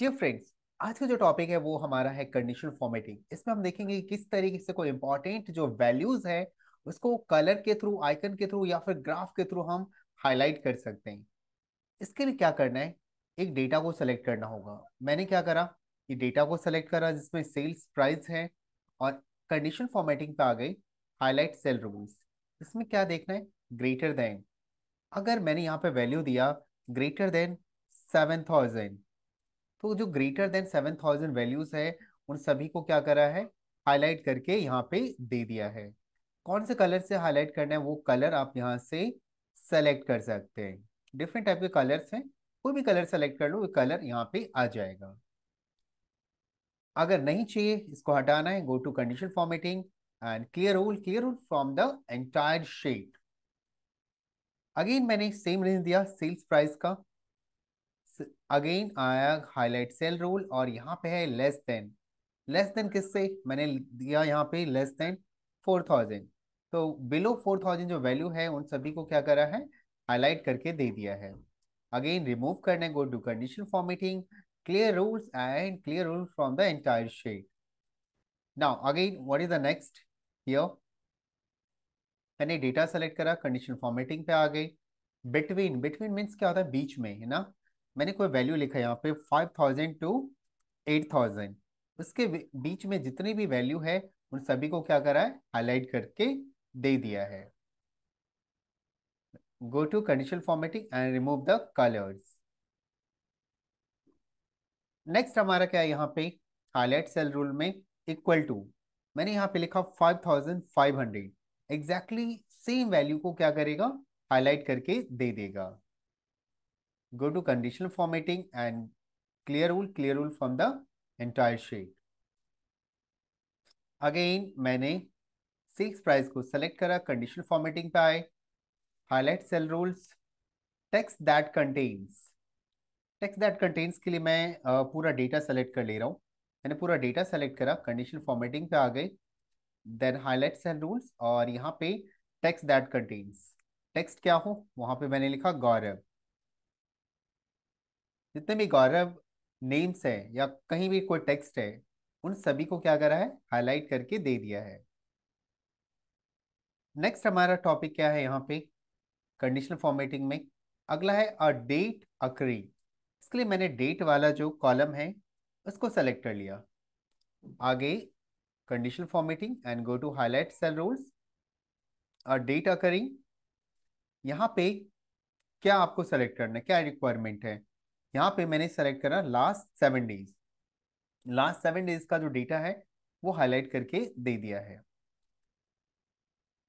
Dear friends आज का जो टॉपिक है वो हमारा है कंडीशनल फॉर्मेटिंग इसमें हम देखेंगे किस तरीके से कोई इंपॉर्टेंट जो वैल्यूज है उसको कलर के थ्रू आइकन के थ्रू या फिर ग्राफ के थ्रू हम हाईलाइट कर सकते हैं इसके लिए क्या करना है एक डेटा को सेलेक्ट करना होगा मैंने क्या करा ये डेटा को सेलेक्ट करा जिसमें सेल्स प्राइस है और कंडीशन फॉर्मेटिंग पे आ गई हाईलाइट सेल रूल्स इसमें क्या देखना है ग्रेटर देन अगर मैंने यहाँ पे वैल्यू दिया ग्रेटर देन सेवन थाउजेंड तो जो greater than seven thousand values है उन सभी को क्या करा है हाईलाइट करके यहाँ पे दे दिया है कौन से कलर से हाईलाइट करना है वो कलर आप यहाँ से सेलेक्ट कर सकते हैं डिफरेंट टाइप के कलर्स हैं कोई भी कलर सेलेक्ट कर लो वो कलर यहाँ पे आ जाएगा अगर नहीं चाहिए इसको हटाना है go to condition formatting and clear rule clear rule from the entire sheet again मैंने सेम रेंज दिया सेल्स प्राइस का अगेन आया हाईलाइट सेल रूल और यहाँ पे है लेस देन लेस देन किससे मैंने दिया यहाँ पे लेस देन फोर थाउजेंड तो बिलो फोर थाउजेंड जो वैल्यू है उन सभी को क्या करा है हाईलाइट करके दे दिया है अगेन रिमूव करने go to condition formatting clear rules and clear rule from the entire sheet. Now again what is the next here? मैंने डेटा सेलेक्ट करा कंडीशन फॉर्मेटिंग पे आ गई बिटवीन बिटवीन मीन्स क्या होता है बीच में है ना मैंने कोई वैल्यू लिखा यहाँ पे five thousand to eight thousand उसके बीच में जितनी भी वैल्यू है उन सभी को क्या करा है हाईलाइट करके दे दिया है go to condition formatting and remove the colours next हमारा क्या है यहाँ पे हाईलाइट सेल रूल में इक्वल टू मैंने यहाँ पे लिखा five thousand five hundred exactly same value को क्या करेगा हाईलाइट करके दे देगा go to conditional formatting and clear rule clear rule from the entire sheet again मैंने सिक्स प्राइस को सेलेक्ट करा कंडीशनल फॉर्मेटिंग पे आए highlight cell rules text that contains text that contains के लिए मैं पूरा डेटा सेलेक्ट कर ले रहा हूँ मैंने पूरा डेटा सेलेक्ट करा कंडीशनल फॉर्मेटिंग पे आ गई देन हाईलाइट सेल रूल्स और यहाँ पे टेक्स्ट दैट कंटेन्स टेक्स्ट क्या हो वहाँ पे मैंने लिखा गौरव जितने भी गौरव नेम्स हैं या कहीं भी कोई टेक्स्ट है उन सभी को क्या करा है हाईलाइट करके दे दिया है नेक्स्ट हमारा टॉपिक क्या है यहाँ पे कंडीशनल फॉर्मेटिंग में अगला है अ डेट अक्रिंग इसके लिए मैंने डेट वाला जो कॉलम है उसको सेलेक्ट कर लिया आगे conditional formatting and go to highlight cell rules a date occurring यहाँ पे क्या आपको सेलेक्ट करना है क्या रिक्वायरमेंट है यहाँ पे मैंने सेलेक्ट करा last seven days last seven days का जो डेटा है वो हाईलाइट करके दे दिया है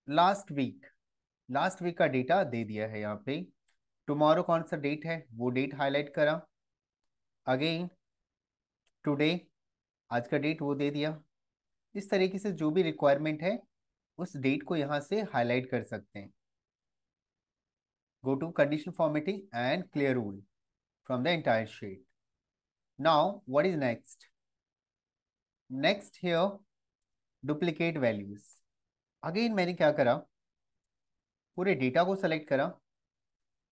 लास्ट वीक लास्ट वीक का डेटा दे दिया है यहाँ पे टुमारो कौन सा डेट है वो डेट हाईलाइट करा अगेन टुडे आज का डेट वो दे दिया इस तरीके से जो भी रिक्वायरमेंट है उस डेट को यहाँ से हाईलाइट कर सकते हैं go to condition formatting and clear rule from the entire sheet. Now, what is next? Next here, duplicate values. Again, मैंने क्या करा पूरे डेटा को सेलेक्ट करा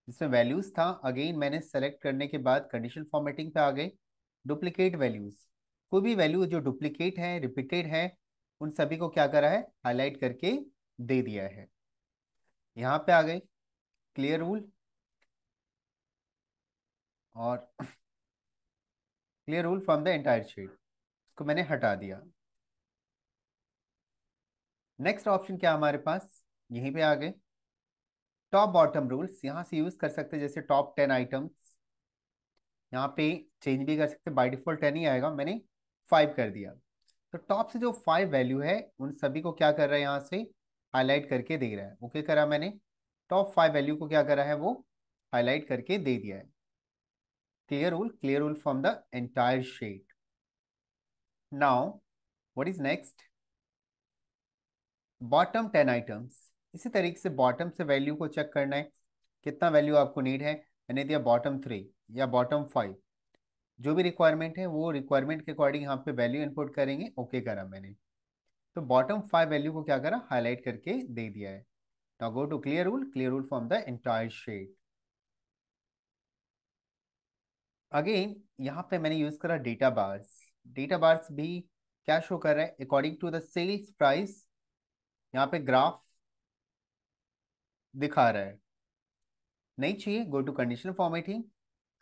जिसमें वैल्यूज था अगेन मैंने सेलेक्ट करने के बाद कंडीशन फॉर्मेटिंग पे आ गए डुप्लीकेट वैल्यूज कोई भी वैल्यू जो डुप्लीकेट है रिपीटेड है उन सभी को क्या करा है हाईलाइट करके दे दिया है यहाँ पे आ गए क्लियर रूल और clear rule from the entire sheet इसको मैंने हटा दिया नेक्स्ट ऑप्शन क्या हमारे पास यहीं पे आ गए टॉप बॉटम रूल्स यहाँ से यूज कर सकते हैं जैसे टॉप टेन आइटम्स यहाँ पे चेंज भी कर सकते बाई डिफॉल्ट टेन ही आएगा मैंने फाइव कर दिया तो टॉप से जो फाइव वैल्यू है उन सभी को क्या कर रहा है यहाँ से हाईलाइट करके दे रहा है ओके करा मैंने टॉप फाइव वैल्यू को क्या करा है वो हाईलाइट करके दे दिया है clear wool, clear wool from the entire shade. Now, what is next? Bottom ten items इसी तरीके से बॉटम से वैल्यू को चेक करना है कितना वैल्यू आपको नीड है मैंने दिया बॉटम थ्री या बॉटम फाइव जो भी रिक्वायरमेंट है वो रिक्वायरमेंट के अकॉर्डिंग यहाँ पे वैल्यू इनपुट करेंगे ओके करा मैंने तो बॉटम फाइव वैल्यू को क्या करा हाईलाइट करके दे दिया है now go to clear rule clear rule from the entire sheet again यहाँ पे मैंने यूज करा डेटा बार्स डेटा बार्स भी क्या शो कर रहा है according to the sales price यहाँ पे ग्राफ दिखा रहा है नहीं चाहिए go to conditional formatting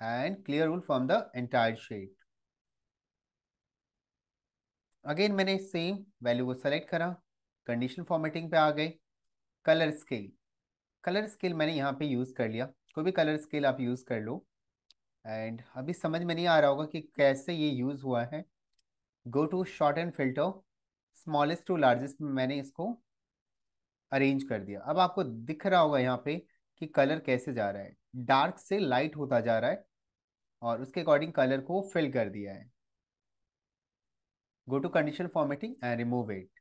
and clear rule from the entire sheet again मैंने सेम वैल्यू को सेलेक्ट करा कंडीशन फॉर्मेटिंग पे आ गए कलर स्केल कलर स्केल मैंने यहाँ पे यूज़ कर लिया कोई भी कलर स्केल आप यूज़ कर लो एंड अभी समझ में नहीं आ रहा होगा कि कैसे ये यूज़ हुआ है go to sort and filter smallest to largest में मैंने इसको अरेंज कर दिया अब आपको दिख रहा होगा यहाँ पे कि कलर कैसे जा रहा है डार्क से लाइट होता जा रहा है और उसके अकॉर्डिंग कलर को फिल कर दिया है go to condition formatting and remove it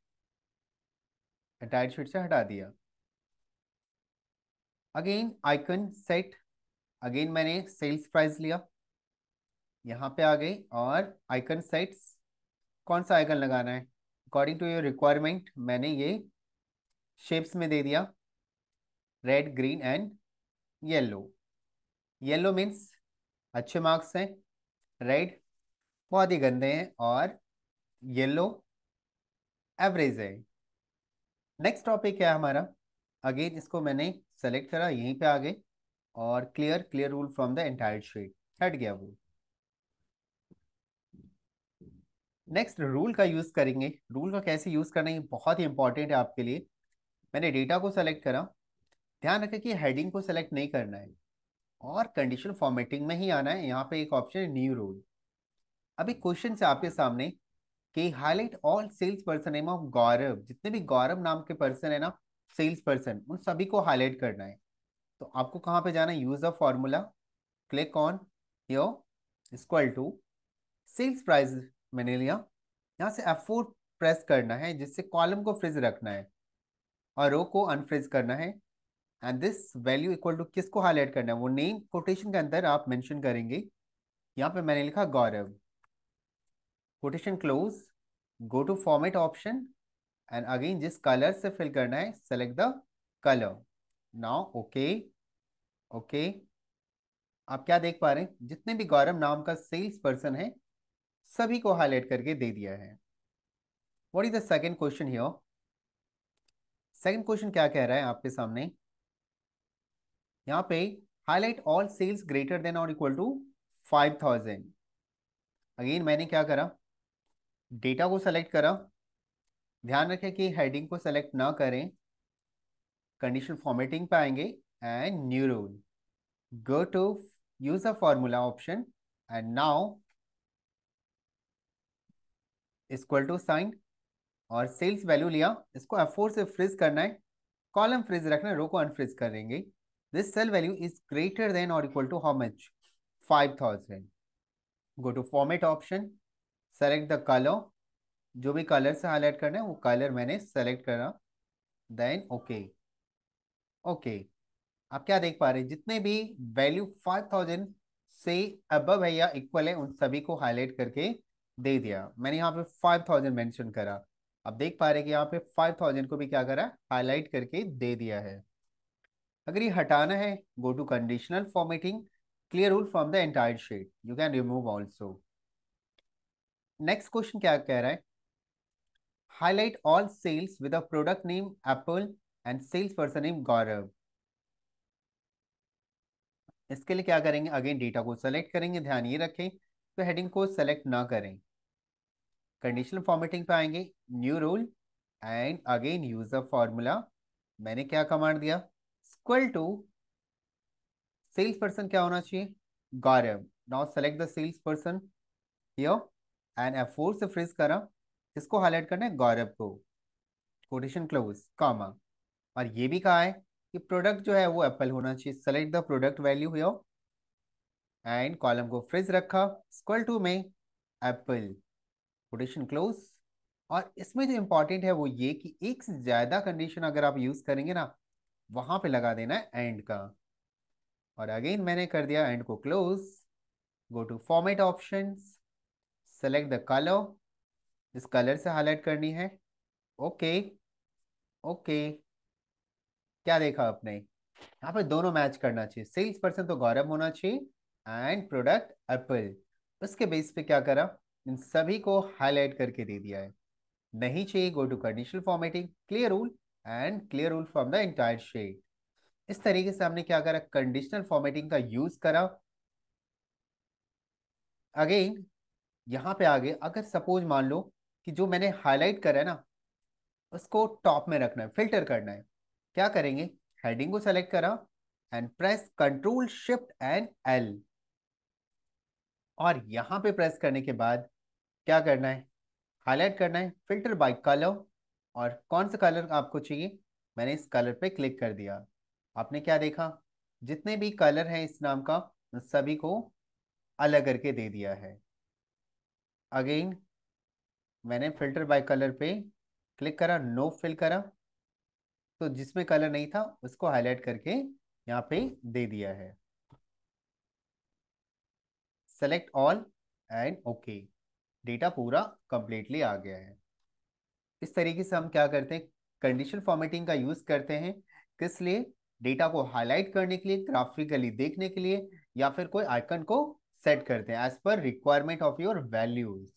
entire sheet से हटा दिया अगेन आइकन सेट अगेन मैंने सेल्स प्राइस लिया यहाँ पे आ गई और आइकन साइट्स कौन सा आइकन लगाना है अकॉर्डिंग टू योर रिक्वायरमेंट मैंने ये शेप्स में दे दिया red green and yellow yellow means अच्छे मार्क्स हैं रेड बहुत ही गंदे हैं और येलो एवरेज है नेक्स्ट टॉपिक है हमारा अगेन इसको मैंने सेलेक्ट करा यहीं पे आ गए और clear clear rule from the entire sheet हट गया वो नेक्स्ट रूल का यूज करेंगे रूल का कैसे यूज करना है बहुत ही इंपॉर्टेंट है आपके लिए मैंने डेटा को सेलेक्ट करा ध्यान रखें कि हेडिंग को सेलेक्ट नहीं करना है और कंडीशन फॉर्मेटिंग में ही आना है यहाँ पे एक ऑप्शन है न्यू रूल अभी क्वेश्चन से आपके सामने कि highlight all sales person name of Gaurav जितने भी गौरव नाम के पर्सन है ना सेल्स पर्सन उन सभी को हाईलाइट करना है तो आपको कहाँ पे जाना है use a formula click on yo equal to sales price मैंने लिया यहाँ से एफ फोर प्रेस करना है जिससे कॉलम को फ्रिज रखना है और रो को अनफ्रिज करना है and this value equal to किसको हाईलाइट करना है वो नेम कोटेशन के अंदर आप मेंशन करेंगे यहाँ पे मैंने लिखा Gaurav quotation close go to format option and again जिस कलर से फिल करना है select the colour now okay okay आप क्या देख पा रहे हैं जितने भी गौरव नाम का सेल्स पर्सन है सभी को हाईलाइट करके दे दिया है what is the second question here second question क्या कह रहा है आपके सामने यहाँ पे highlight all sales greater than और equal to five thousand again मैंने क्या करा डेटा को सेलेक्ट करा ध्यान रखें कि हेडिंग को सेलेक्ट ना करें फॉर्मेटिंग पे आएंगे and new rule go to use a formula option and now equal to sign और सेल्स वैल्यू लिया इसको एफोर से फ्रिज करना है कॉलम फ्रिज रखना है रो को अनफ्रिज करेंगे this cell value is greater than और equal to how much five thousand go to format option select the colour जो भी कलर से हाईलाइट करना है वो कलर मैंने सेलेक्ट करा देन ओके okay. ओके आप क्या देख पा रहे हैं जितने भी वैल्यू फाइव थाउजेंड से अबव है या इक्वल है उन सभी को हाईलाइट करके दे दिया मैंने यहाँ पे फाइव थाउजेंड मैंशन करा आप देख पा रहे हैं कि यहाँ पे फाइव थाउजेंड को भी क्या करा हाईलाइट करके दे दिया है अगर ये हटाना है go to conditional formatting clear rule from the entire sheet you can remove also next question क्या कह रहा है highlight all sales with product name apple and sales person name Gaurav इसके लिए क्या करेंगे अगेन डेटा को सेलेक्ट करेंगे ध्यान ये रखें तो हेडिंग को सेलेक्ट ना करें कंडीशनल फॉर्मेटिंग पे आएंगे new rule and again use a formula मैंने क्या कमांड दिया स्क्वल टू सेल्स पर्सन क्या होना चाहिए Gaurav now select the sales person here and F four से फ्रिज करा इसको हाईलाइट करना है गौरव को कोटेशन क्लोज कॉमा और ये भी कहा है कि प्रोडक्ट जो है वो एप्पल होना चाहिए सेलेक्ट द प्रोडक्ट वैल्यू हुआ एंड कॉलम को फ्रिज रखा स्क्वल टू में एप्पल कोटेशन क्लोज और इसमें जो इम्पॉर्टेंट है वो ये कि एक से ज़्यादा कंडीशन अगर आप यूज़ करेंगे ना वहाँ पे लगा देना है एंड का और अगेन मैंने कर दिया एंड को close go to format option select the colour इस कलर से हाईलाइट करनी है ओके ओके क्या देखा आपने यहाँ पर दोनों मैच करना चाहिए सेल्स पर्सन तो गौरव होना चाहिए एंड प्रोडक्ट एप्पल उसके बेस पे क्या करा इन सभी को हाईलाइट करके दे दिया है नहीं चाहिए go to conditional formatting clear rule and clear rule from the entire sheet इस तरीके से हमने क्या करा कंडीशनल फॉर्मेटिंग का यूज करा अगेन यहाँ पे आगे अगर सपोज मान लो कि जो मैंने हाईलाइट करा है ना उसको टॉप में रखना है फिल्टर करना है क्या करेंगे हेडिंग को सेलेक्ट करा and press control shift and L और यहां पे प्रेस करने के बाद क्या करना है हाईलाइट करना है फिल्टर बाय कलर और कौन सा कलर आपको चाहिए मैंने इस कलर पे क्लिक कर दिया आपने क्या देखा जितने भी कलर हैं इस नाम का सभी को अलग करके दे दिया है अगेन मैंने फिल्टर बाय कलर पे क्लिक करा नो फिल करा तो जिसमें कलर नहीं था उसको हाईलाइट करके यहाँ पे दे दिया है select all and okay data पूरा कंप्लीटली आ गया है इस तरीके से हम क्या करते हैं कंडीशन फॉर्मेटिंग का यूज़ करते हैं किस लिए डेटा को हाईलाइट करने के लिए ग्राफिकली देखने के लिए या फिर कोई आइकन को सेट करते हैं as per requirement of your values